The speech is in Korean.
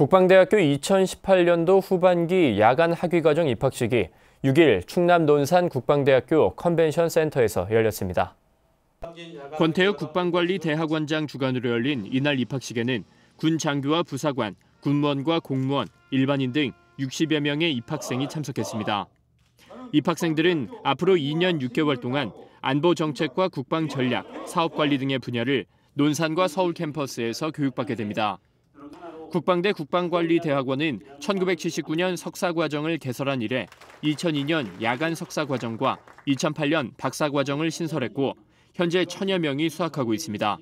국방대학교 2018년도 후반기 야간 학위과정 입학식이 6일 충남 논산 국방대학교 컨벤션 센터에서 열렸습니다. 권태혁 국방관리대학원장 주관으로 열린 이날 입학식에는 군 장교와 부사관, 군무원과 공무원, 일반인 등 60여 명의 입학생이 참석했습니다. 입학생들은 앞으로 2년 6개월 동안 안보 정책과 국방 전략, 사업 관리 등의 분야를 논산과 서울 캠퍼스에서 교육받게 됩니다. 국방대 국방관리대학원은 1979년 석사과정을 개설한 이래 2002년 야간 석사과정과 2008년 박사과정을 신설했고 현재 천여 명이 수학하고 있습니다.